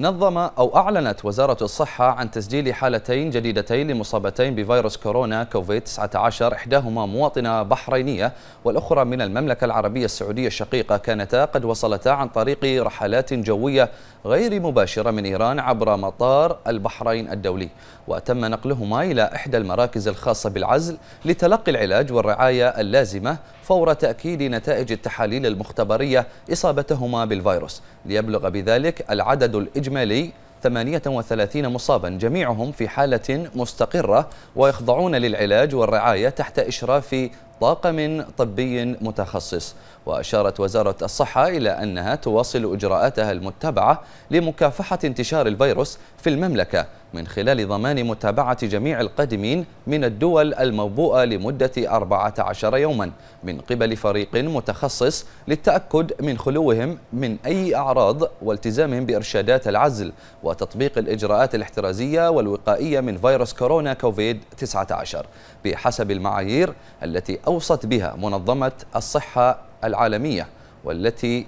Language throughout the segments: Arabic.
نظم أو أعلنت وزارة الصحة عن تسجيل حالتين جديدتين لمصابتين بفيروس كورونا كوفيد 19 إحداهما مواطنة بحرينية والأخرى من المملكة العربية السعودية الشقيقة كانتا قد وصلتا عن طريق رحلات جوية غير مباشرة من إيران عبر مطار البحرين الدولي وتم نقلهما إلى إحدى المراكز الخاصة بالعزل لتلقي العلاج والرعاية اللازمة فور تأكيد نتائج التحاليل المختبرية إصابتهما بالفيروس ليبلغ بذلك العدد الإجمالي إجمالي 38 مصابا جميعهم في حالة مستقرة ويخضعون للعلاج والرعاية تحت إشراف طاقم طبي متخصص وأشارت وزارة الصحة إلى أنها تواصل إجراءاتها المتبعة لمكافحة انتشار الفيروس في المملكة من خلال ضمان متابعة جميع القادمين من الدول الموبوءة لمدة 14 يوما من قبل فريق متخصص للتأكد من خلوهم من أي أعراض والتزامهم بإرشادات العزل وتطبيق الإجراءات الاحترازية والوقائية من فيروس كورونا كوفيد 19 بحسب المعايير التي أوصت بها منظمة الصحة العالمية والتي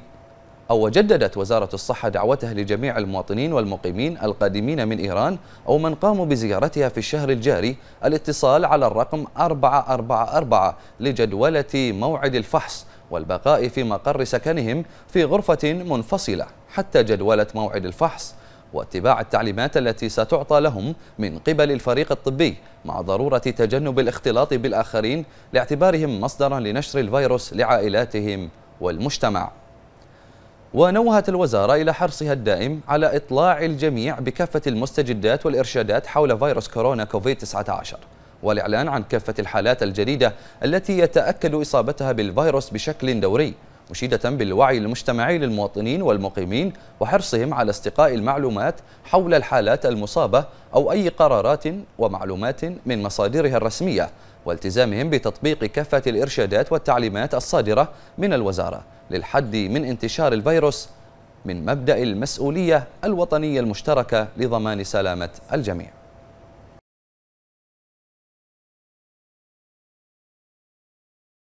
أو وجددت وزارة الصحة دعوتها لجميع المواطنين والمقيمين القادمين من إيران أو من قاموا بزيارتها في الشهر الجاري الاتصال على الرقم 444 لجدولة موعد الفحص والبقاء في مقر سكنهم في غرفة منفصلة حتى جدولة موعد الفحص واتباع التعليمات التي ستعطى لهم من قبل الفريق الطبي مع ضرورة تجنب الاختلاط بالآخرين لاعتبارهم مصدرا لنشر الفيروس لعائلاتهم والمجتمع ونوهت الوزارة إلى حرصها الدائم على إطلاع الجميع بكافة المستجدات والإرشادات حول فيروس كورونا كوفيد-19 والإعلان عن كافة الحالات الجديدة التي يتأكد إصابتها بالفيروس بشكل دوري مشيدة بالوعي المجتمعي للمواطنين والمقيمين وحرصهم على استقاء المعلومات حول الحالات المصابة أو أي قرارات ومعلومات من مصادرها الرسمية والتزامهم بتطبيق كافة الإرشادات والتعليمات الصادرة من الوزارة للحد من انتشار الفيروس من مبدأ المسؤولية الوطنية المشتركة لضمان سلامة الجميع